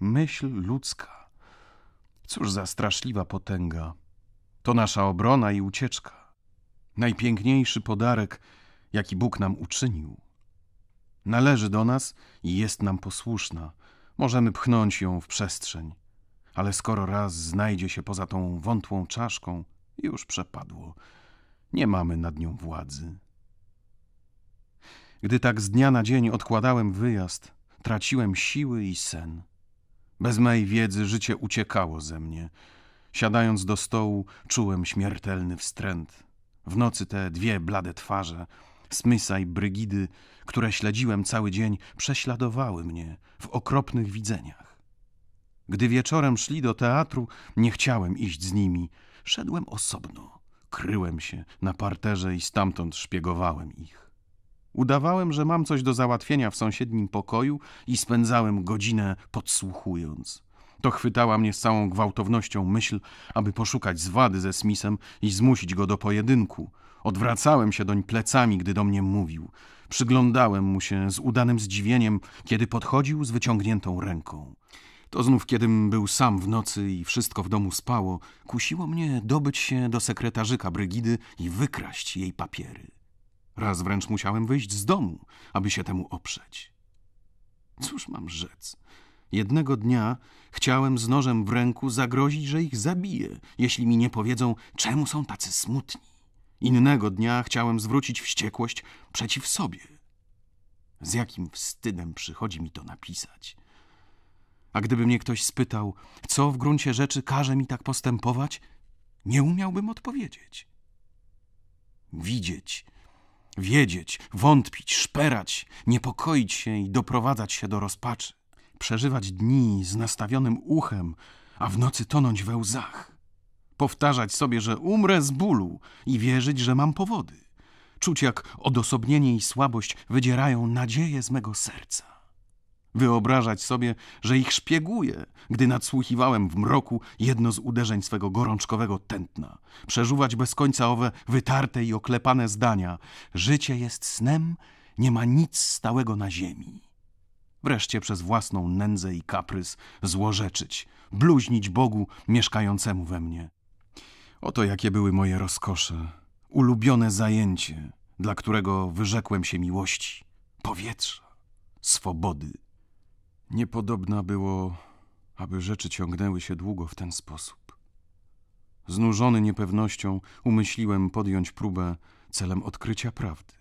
myśl ludzka. Cóż za straszliwa potęga. To nasza obrona i ucieczka. Najpiękniejszy podarek, jaki Bóg nam uczynił. Należy do nas i jest nam posłuszna. Możemy pchnąć ją w przestrzeń. Ale skoro raz znajdzie się poza tą wątłą czaszką, już przepadło. Nie mamy nad nią władzy. Gdy tak z dnia na dzień odkładałem wyjazd, traciłem siły i sen. Bez mej wiedzy życie uciekało ze mnie. Siadając do stołu, czułem śmiertelny wstręt. W nocy te dwie blade twarze, Smysa i Brygidy, które śledziłem cały dzień, prześladowały mnie w okropnych widzeniach. Gdy wieczorem szli do teatru, nie chciałem iść z nimi. Szedłem osobno, kryłem się na parterze i stamtąd szpiegowałem ich. Udawałem, że mam coś do załatwienia w sąsiednim pokoju i spędzałem godzinę podsłuchując. To chwytała mnie z całą gwałtownością myśl, aby poszukać zwady ze Smithem i zmusić go do pojedynku. Odwracałem się doń plecami, gdy do mnie mówił. Przyglądałem mu się z udanym zdziwieniem, kiedy podchodził z wyciągniętą ręką. To znów, kiedym był sam w nocy i wszystko w domu spało, kusiło mnie dobyć się do sekretarzyka Brygidy i wykraść jej papiery. Raz wręcz musiałem wyjść z domu, aby się temu oprzeć. Cóż mam rzec? Jednego dnia chciałem z nożem w ręku zagrozić, że ich zabiję, jeśli mi nie powiedzą, czemu są tacy smutni. Innego dnia chciałem zwrócić wściekłość przeciw sobie. Z jakim wstydem przychodzi mi to napisać. A gdyby mnie ktoś spytał, co w gruncie rzeczy każe mi tak postępować, nie umiałbym odpowiedzieć. Widzieć, Wiedzieć, wątpić, szperać, niepokoić się i doprowadzać się do rozpaczy. Przeżywać dni z nastawionym uchem, a w nocy tonąć we łzach. Powtarzać sobie, że umrę z bólu i wierzyć, że mam powody. Czuć, jak odosobnienie i słabość wydzierają nadzieję z mego serca. Wyobrażać sobie, że ich szpieguje, gdy nadsłuchiwałem w mroku jedno z uderzeń swego gorączkowego tętna. Przeżuwać bez końca owe wytarte i oklepane zdania. Życie jest snem, nie ma nic stałego na ziemi. Wreszcie przez własną nędzę i kaprys złorzeczyć, bluźnić Bogu mieszkającemu we mnie. Oto jakie były moje rozkosze, ulubione zajęcie, dla którego wyrzekłem się miłości, powietrza, swobody. Niepodobna było, aby rzeczy ciągnęły się długo w ten sposób. Znużony niepewnością umyśliłem podjąć próbę celem odkrycia prawdy.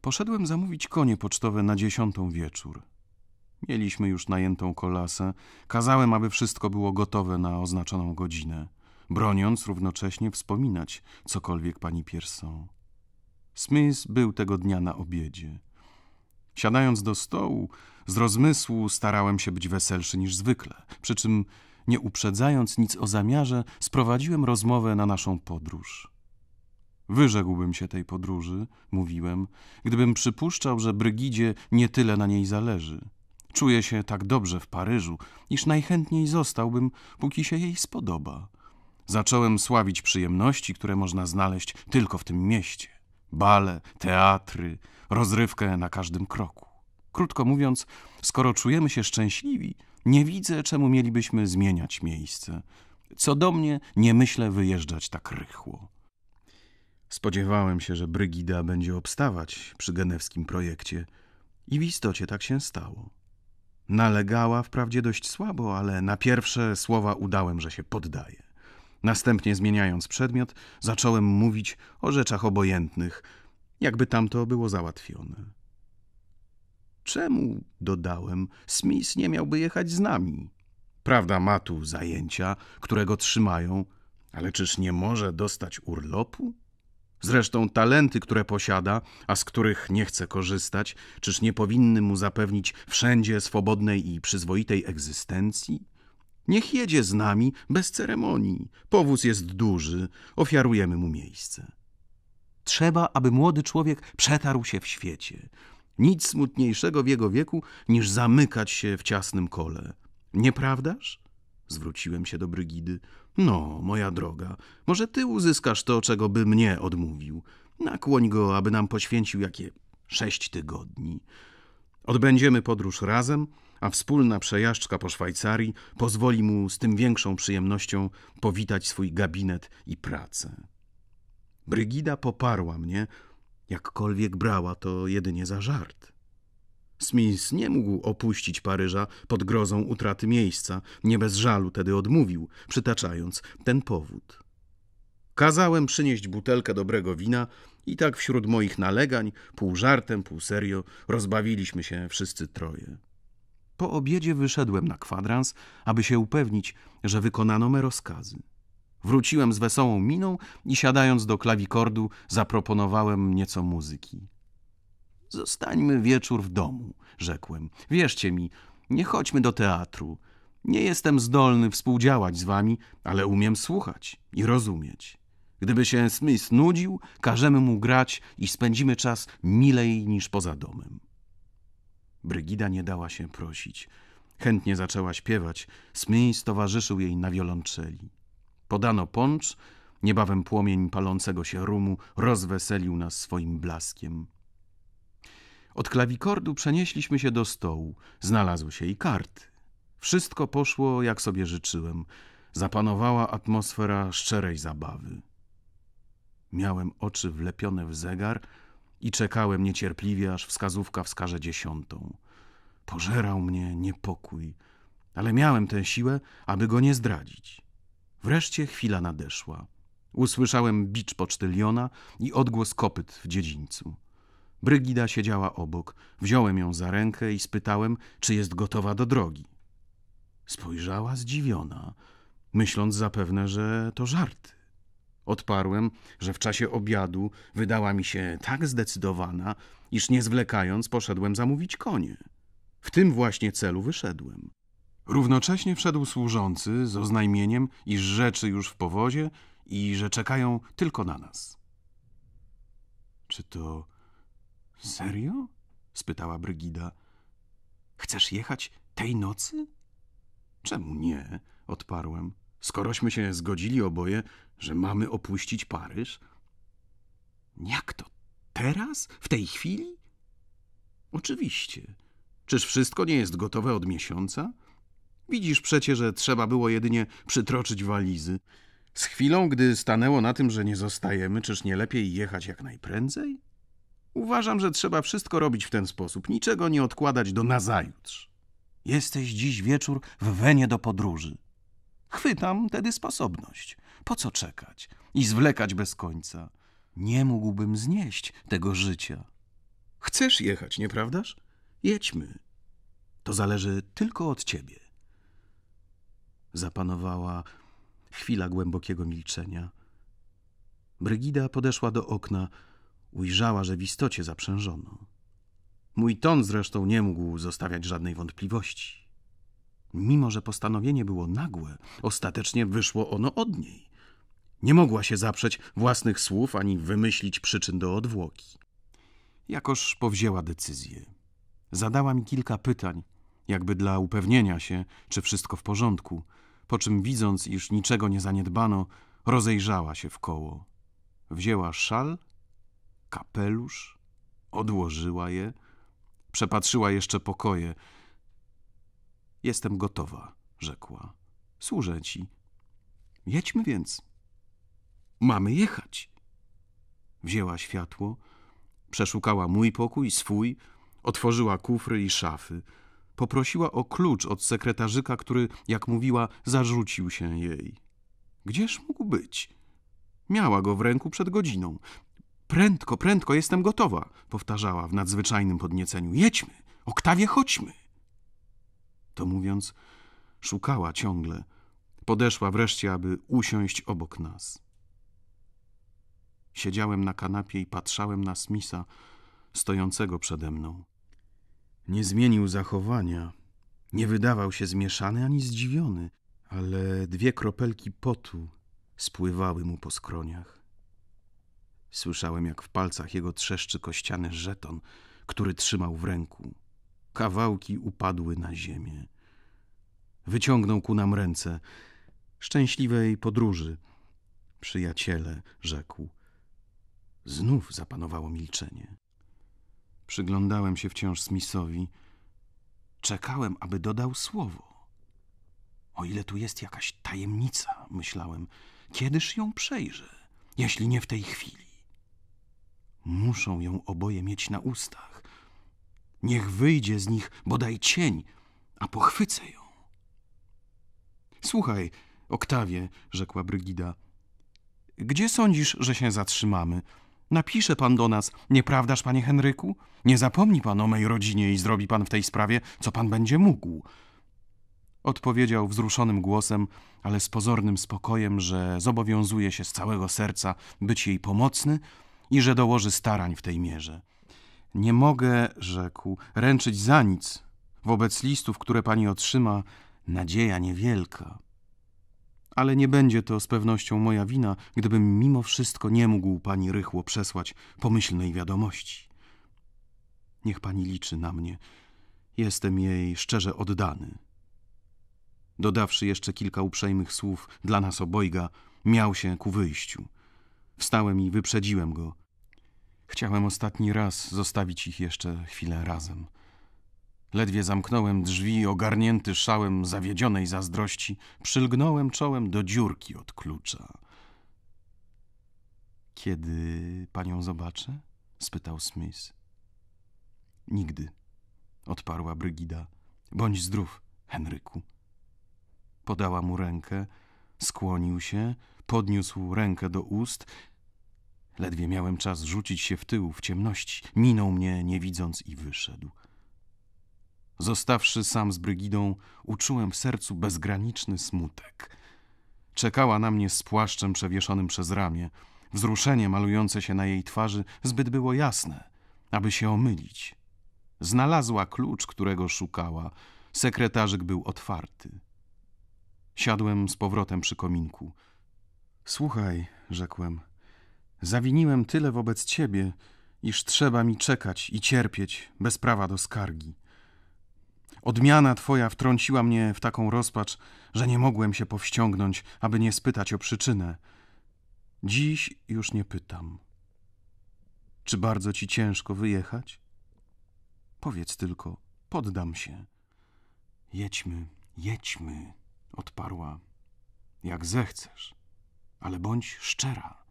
Poszedłem zamówić konie pocztowe na dziesiątą wieczór. Mieliśmy już najętą kolasę. Kazałem, aby wszystko było gotowe na oznaczoną godzinę, broniąc równocześnie wspominać cokolwiek pani Pierson. Smith był tego dnia na obiedzie. Siadając do stołu, z rozmysłu starałem się być weselszy niż zwykle, przy czym, nie uprzedzając nic o zamiarze, sprowadziłem rozmowę na naszą podróż. Wyrzekłbym się tej podróży, mówiłem, gdybym przypuszczał, że Brygidzie nie tyle na niej zależy. Czuję się tak dobrze w Paryżu, iż najchętniej zostałbym, póki się jej spodoba. Zacząłem sławić przyjemności, które można znaleźć tylko w tym mieście. Bale, teatry, rozrywkę na każdym kroku. Krótko mówiąc, skoro czujemy się szczęśliwi, nie widzę, czemu mielibyśmy zmieniać miejsce. Co do mnie, nie myślę wyjeżdżać tak rychło. Spodziewałem się, że Brygida będzie obstawać przy genewskim projekcie i w istocie tak się stało. Nalegała wprawdzie dość słabo, ale na pierwsze słowa udałem, że się poddaje. Następnie zmieniając przedmiot, zacząłem mówić o rzeczach obojętnych, jakby tamto było załatwione. Czemu, dodałem, Smith nie miałby jechać z nami? Prawda, ma tu zajęcia, go trzymają, ale czyż nie może dostać urlopu? Zresztą talenty, które posiada, a z których nie chce korzystać, czyż nie powinny mu zapewnić wszędzie swobodnej i przyzwoitej egzystencji? Niech jedzie z nami bez ceremonii. Powóz jest duży, ofiarujemy mu miejsce. Trzeba, aby młody człowiek przetarł się w świecie. Nic smutniejszego w jego wieku, niż zamykać się w ciasnym kole. Nieprawdaż? Zwróciłem się do Brygidy. No, moja droga, może ty uzyskasz to, czego by mnie odmówił. Nakłoń go, aby nam poświęcił jakie sześć tygodni. Odbędziemy podróż razem, a wspólna przejażdżka po Szwajcarii pozwoli mu z tym większą przyjemnością powitać swój gabinet i pracę. Brygida poparła mnie, jakkolwiek brała to jedynie za żart. Smith nie mógł opuścić Paryża pod grozą utraty miejsca, nie bez żalu tedy odmówił, przytaczając ten powód. Kazałem przynieść butelkę dobrego wina i tak wśród moich nalegań, pół żartem, pół serio, rozbawiliśmy się wszyscy troje. Po obiedzie wyszedłem na kwadrans, aby się upewnić, że wykonano me rozkazy. Wróciłem z wesołą miną i siadając do klawikordu zaproponowałem nieco muzyki. Zostańmy wieczór w domu, rzekłem. Wierzcie mi, nie chodźmy do teatru. Nie jestem zdolny współdziałać z wami, ale umiem słuchać i rozumieć. Gdyby się Smith nudził, każemy mu grać i spędzimy czas milej niż poza domem. Brygida nie dała się prosić. Chętnie zaczęła śpiewać. Smith towarzyszył jej na wiolonczeli. Podano poncz, niebawem płomień palącego się rumu rozweselił nas swoim blaskiem. Od klawikordu przenieśliśmy się do stołu. Znalazły się i karty. Wszystko poszło, jak sobie życzyłem. Zapanowała atmosfera szczerej zabawy. Miałem oczy wlepione w zegar i czekałem niecierpliwie, aż wskazówka wskaże dziesiątą. Pożerał mnie niepokój, ale miałem tę siłę, aby go nie zdradzić. Wreszcie chwila nadeszła. Usłyszałem bicz pocztyliona i odgłos kopyt w dziedzińcu. Brygida siedziała obok. Wziąłem ją za rękę i spytałem, czy jest gotowa do drogi. Spojrzała zdziwiona, myśląc zapewne, że to żarty. Odparłem, że w czasie obiadu wydała mi się tak zdecydowana, iż nie zwlekając poszedłem zamówić konie. W tym właśnie celu wyszedłem. Równocześnie wszedł służący z oznajmieniem, iż rzeczy już w powozie i że czekają tylko na nas. Czy to serio? spytała Brygida. Chcesz jechać tej nocy? Czemu nie? odparłem. Skorośmy się zgodzili oboje, że mamy opuścić Paryż. Jak to? Teraz? W tej chwili? Oczywiście. Czyż wszystko nie jest gotowe od miesiąca? Widzisz przecie, że trzeba było jedynie przytroczyć walizy. Z chwilą, gdy stanęło na tym, że nie zostajemy, czyż nie lepiej jechać jak najprędzej? Uważam, że trzeba wszystko robić w ten sposób, niczego nie odkładać do nazajutrz. Jesteś dziś wieczór w Wenie do podróży. Chwytam tedy sposobność. Po co czekać i zwlekać bez końca? Nie mógłbym znieść tego życia. Chcesz jechać, nieprawdaż? Jedźmy. To zależy tylko od ciebie. Zapanowała chwila głębokiego milczenia. Brygida podeszła do okna, ujrzała, że w istocie zaprzężono. Mój ton zresztą nie mógł zostawiać żadnej wątpliwości. Mimo, że postanowienie było nagłe, ostatecznie wyszło ono od niej. Nie mogła się zaprzeć własnych słów ani wymyślić przyczyn do odwłoki. Jakoż powzięła decyzję. Zadała mi kilka pytań, jakby dla upewnienia się, czy wszystko w porządku – po czym widząc, iż niczego nie zaniedbano, rozejrzała się w koło. Wzięła szal, kapelusz, odłożyła je, przepatrzyła jeszcze pokoje. Jestem gotowa, rzekła. Służę ci. Jedźmy więc. Mamy jechać. Wzięła światło, przeszukała mój pokój, swój, otworzyła kufry i szafy poprosiła o klucz od sekretarzyka, który, jak mówiła, zarzucił się jej. Gdzież mógł być? Miała go w ręku przed godziną. Prędko, prędko, jestem gotowa, powtarzała w nadzwyczajnym podnieceniu. Jedźmy, Oktawie, chodźmy. To mówiąc, szukała ciągle. Podeszła wreszcie, aby usiąść obok nas. Siedziałem na kanapie i patrzałem na Smisa, stojącego przede mną. Nie zmienił zachowania. Nie wydawał się zmieszany ani zdziwiony, ale dwie kropelki potu spływały mu po skroniach. Słyszałem, jak w palcach jego trzeszczy kościany żeton, który trzymał w ręku. Kawałki upadły na ziemię. Wyciągnął ku nam ręce. Szczęśliwej podróży. Przyjaciele, rzekł. Znów zapanowało milczenie. Przyglądałem się wciąż Smithowi. Czekałem, aby dodał słowo. O ile tu jest jakaś tajemnica, myślałem, kiedyż ją przejrzę, jeśli nie w tej chwili? Muszą ją oboje mieć na ustach. Niech wyjdzie z nich bodaj cień, a pochwycę ją. Słuchaj, Oktawie, rzekła Brygida, gdzie sądzisz, że się zatrzymamy? Napisze pan do nas, nieprawdaż, panie Henryku? Nie zapomni pan o mej rodzinie i zrobi pan w tej sprawie, co pan będzie mógł. Odpowiedział wzruszonym głosem, ale z pozornym spokojem, że zobowiązuje się z całego serca być jej pomocny i że dołoży starań w tej mierze. Nie mogę, rzekł, ręczyć za nic. Wobec listów, które pani otrzyma, nadzieja niewielka. Ale nie będzie to z pewnością moja wina, gdybym mimo wszystko nie mógł pani rychło przesłać pomyślnej wiadomości. Niech pani liczy na mnie. Jestem jej szczerze oddany. Dodawszy jeszcze kilka uprzejmych słów dla nas obojga, miał się ku wyjściu. Wstałem i wyprzedziłem go. Chciałem ostatni raz zostawić ich jeszcze chwilę razem. Ledwie zamknąłem drzwi, ogarnięty szałem zawiedzionej zazdrości, przylgnąłem czołem do dziurki od klucza. Kiedy panią zobaczę? spytał Smith. Nigdy, odparła Brygida. Bądź zdrów, Henryku. Podała mu rękę, skłonił się, podniósł rękę do ust. Ledwie miałem czas rzucić się w tył, w ciemności. Minął mnie, nie widząc, i wyszedł. Zostawszy sam z Brygidą, uczułem w sercu bezgraniczny smutek. Czekała na mnie z płaszczem przewieszonym przez ramię. Wzruszenie malujące się na jej twarzy zbyt było jasne, aby się omylić. Znalazła klucz, którego szukała. Sekretarzyk był otwarty. Siadłem z powrotem przy kominku. Słuchaj, rzekłem, zawiniłem tyle wobec ciebie, iż trzeba mi czekać i cierpieć bez prawa do skargi. Odmiana twoja wtrąciła mnie w taką rozpacz, że nie mogłem się powściągnąć, aby nie spytać o przyczynę. Dziś już nie pytam. Czy bardzo ci ciężko wyjechać? Powiedz tylko, poddam się. Jedźmy, jedźmy, odparła. Jak zechcesz, ale bądź szczera.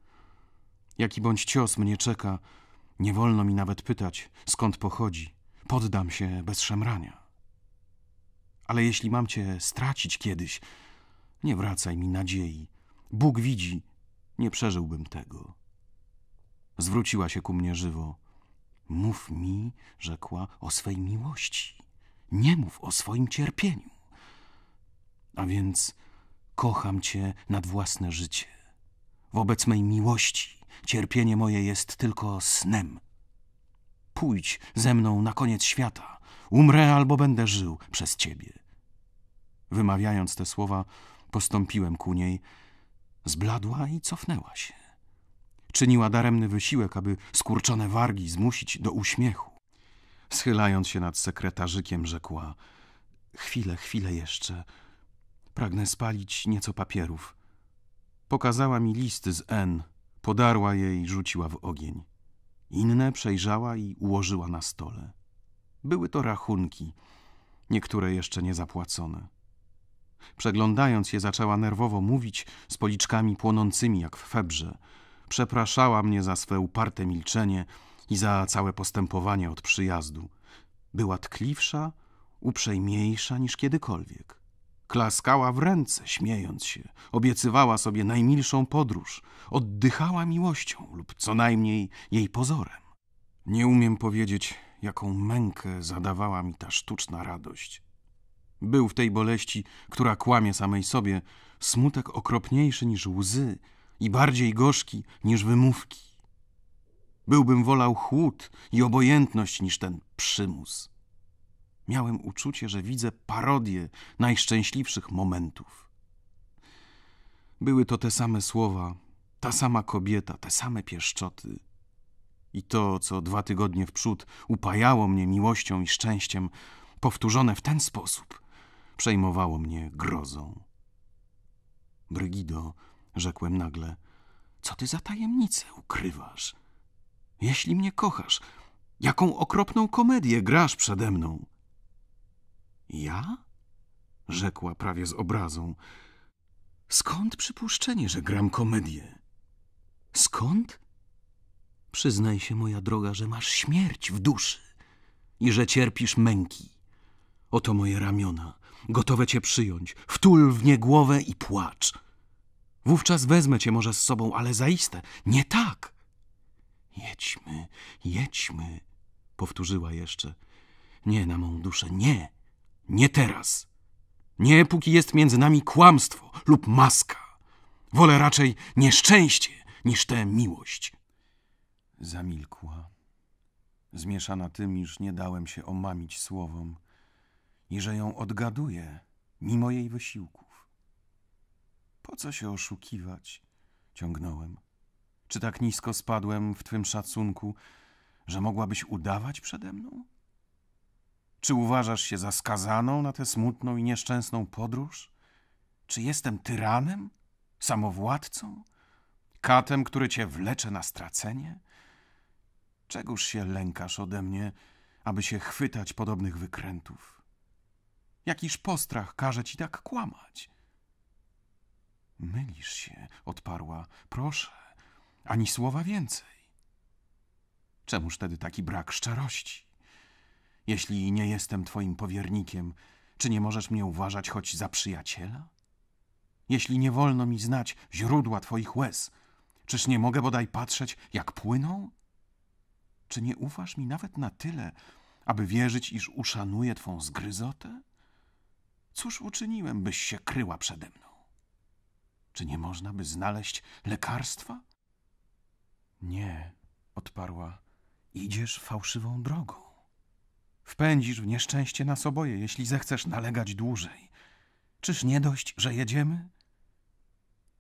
Jaki bądź cios mnie czeka, nie wolno mi nawet pytać, skąd pochodzi. Poddam się bez szemrania. Ale jeśli mam cię stracić kiedyś, nie wracaj mi nadziei. Bóg widzi, nie przeżyłbym tego. Zwróciła się ku mnie żywo. Mów mi, rzekła, o swej miłości. Nie mów o swoim cierpieniu. A więc kocham cię nad własne życie. Wobec mej miłości cierpienie moje jest tylko snem. Pójdź ze mną na koniec świata Umrę albo będę żył przez ciebie. Wymawiając te słowa, postąpiłem ku niej. Zbladła i cofnęła się. Czyniła daremny wysiłek, aby skurczone wargi zmusić do uśmiechu. Schylając się nad sekretarzykiem, rzekła: Chwilę, chwilę jeszcze. Pragnę spalić nieco papierów. Pokazała mi list z N, podarła je i rzuciła w ogień. Inne przejrzała i ułożyła na stole. Były to rachunki, niektóre jeszcze niezapłacone. Przeglądając je, zaczęła nerwowo mówić z policzkami płonącymi jak w febrze. Przepraszała mnie za swe uparte milczenie i za całe postępowanie od przyjazdu. Była tkliwsza, uprzejmiejsza niż kiedykolwiek. Klaskała w ręce, śmiejąc się, obiecywała sobie najmilszą podróż, oddychała miłością lub co najmniej jej pozorem. Nie umiem powiedzieć, jaką mękę zadawała mi ta sztuczna radość. Był w tej boleści, która kłamie samej sobie, smutek okropniejszy niż łzy i bardziej gorzki niż wymówki. Byłbym wolał chłód i obojętność niż ten przymus. Miałem uczucie, że widzę parodię najszczęśliwszych momentów. Były to te same słowa, ta sama kobieta, te same pieszczoty – i to, co dwa tygodnie w przód upajało mnie miłością i szczęściem, powtórzone w ten sposób, przejmowało mnie grozą. Brygido, rzekłem nagle, co ty za tajemnicę ukrywasz? Jeśli mnie kochasz, jaką okropną komedię grasz przede mną? Ja? rzekła prawie z obrazą. Skąd przypuszczenie, że gram komedię? Skąd? Przyznaj się, moja droga, że masz śmierć w duszy i że cierpisz męki. Oto moje ramiona, gotowe cię przyjąć, wtul w nie głowę i płacz. Wówczas wezmę cię może z sobą, ale zaiste, nie tak. Jedźmy, jedźmy, powtórzyła jeszcze. Nie na mą duszę, nie, nie teraz. Nie póki jest między nami kłamstwo lub maska. Wolę raczej nieszczęście niż tę miłość. Zamilkła, zmieszana tym, iż nie dałem się omamić słowom i że ją odgaduję mimo jej wysiłków. Po co się oszukiwać? ciągnąłem. Czy tak nisko spadłem w twym szacunku, że mogłabyś udawać przede mną? Czy uważasz się za skazaną na tę smutną i nieszczęsną podróż? Czy jestem tyranem? Samowładcą? Katem, który cię wlecze na stracenie? Czegoż się lękasz ode mnie, aby się chwytać podobnych wykrętów? Jakiż postrach każe ci tak kłamać? Mylisz się, odparła. Proszę, ani słowa więcej. Czemuż tedy taki brak szczerości? Jeśli nie jestem twoim powiernikiem, czy nie możesz mnie uważać choć za przyjaciela? Jeśli nie wolno mi znać źródła twoich łez, czyż nie mogę bodaj patrzeć, jak płyną? Czy nie ufasz mi nawet na tyle, aby wierzyć, iż uszanuję twą zgryzotę? Cóż uczyniłem, byś się kryła przede mną? Czy nie można by znaleźć lekarstwa? Nie, odparła. Idziesz fałszywą drogą. Wpędzisz w nieszczęście nas oboje, jeśli zechcesz nalegać dłużej. Czyż nie dość, że jedziemy?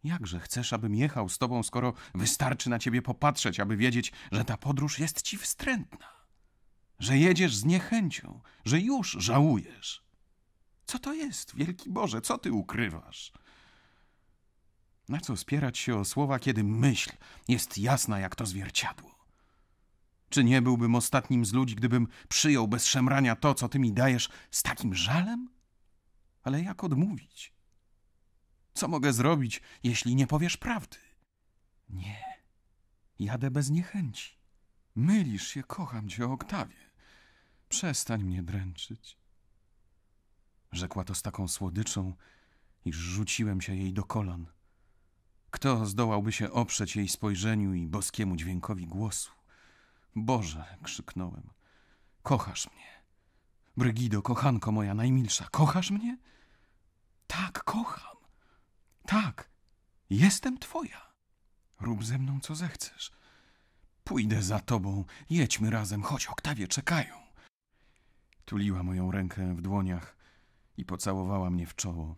Jakże chcesz, abym jechał z tobą, skoro wystarczy na ciebie popatrzeć, aby wiedzieć, że ta podróż jest ci wstrętna, że jedziesz z niechęcią, że już żałujesz. Co to jest, wielki Boże, co ty ukrywasz? Na co spierać się o słowa, kiedy myśl jest jasna jak to zwierciadło? Czy nie byłbym ostatnim z ludzi, gdybym przyjął bez szemrania to, co ty mi dajesz, z takim żalem? Ale jak odmówić? Co mogę zrobić, jeśli nie powiesz prawdy? Nie. Jadę bez niechęci. Mylisz się, kocham cię, Oktawie. Przestań mnie dręczyć. Rzekła to z taką słodyczą, iż rzuciłem się jej do kolan. Kto zdołałby się oprzeć jej spojrzeniu i boskiemu dźwiękowi głosu? Boże, krzyknąłem, kochasz mnie. Brygido, kochanko moja najmilsza, kochasz mnie? Tak, kocham. Tak, jestem twoja. Rób ze mną, co zechcesz. Pójdę za tobą, jedźmy razem, choć Oktawie czekają. Tuliła moją rękę w dłoniach i pocałowała mnie w czoło.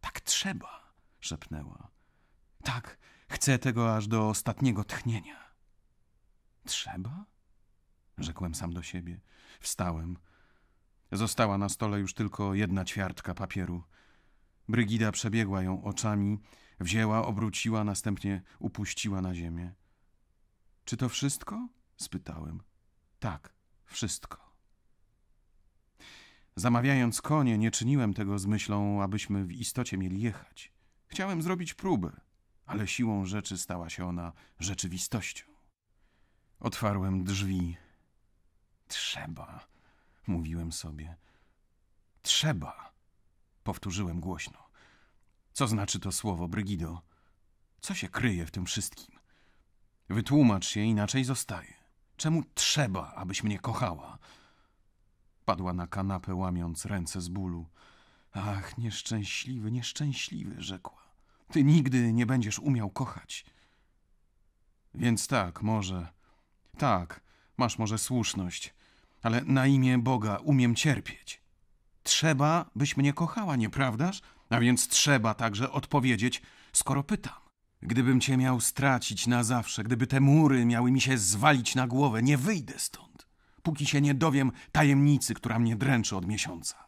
Tak trzeba, szepnęła. Tak, chcę tego aż do ostatniego tchnienia. Trzeba? Rzekłem sam do siebie. Wstałem. Została na stole już tylko jedna ćwiartka papieru. Brygida przebiegła ją oczami, wzięła, obróciła, następnie upuściła na ziemię. Czy to wszystko? spytałem. Tak, wszystko. Zamawiając konie, nie czyniłem tego z myślą, abyśmy w istocie mieli jechać. Chciałem zrobić próbę, ale siłą rzeczy stała się ona rzeczywistością. Otwarłem drzwi. Trzeba, mówiłem sobie. Trzeba. Powtórzyłem głośno. Co znaczy to słowo, Brygido? Co się kryje w tym wszystkim? Wytłumacz się, inaczej zostaje. Czemu trzeba, abyś mnie kochała? Padła na kanapę, łamiąc ręce z bólu. Ach, nieszczęśliwy, nieszczęśliwy, rzekła. Ty nigdy nie będziesz umiał kochać. Więc tak, może. Tak, masz może słuszność, ale na imię Boga umiem cierpieć. Trzeba, byś mnie kochała, nieprawdaż? A więc trzeba także odpowiedzieć, skoro pytam. Gdybym cię miał stracić na zawsze, gdyby te mury miały mi się zwalić na głowę, nie wyjdę stąd, póki się nie dowiem tajemnicy, która mnie dręczy od miesiąca.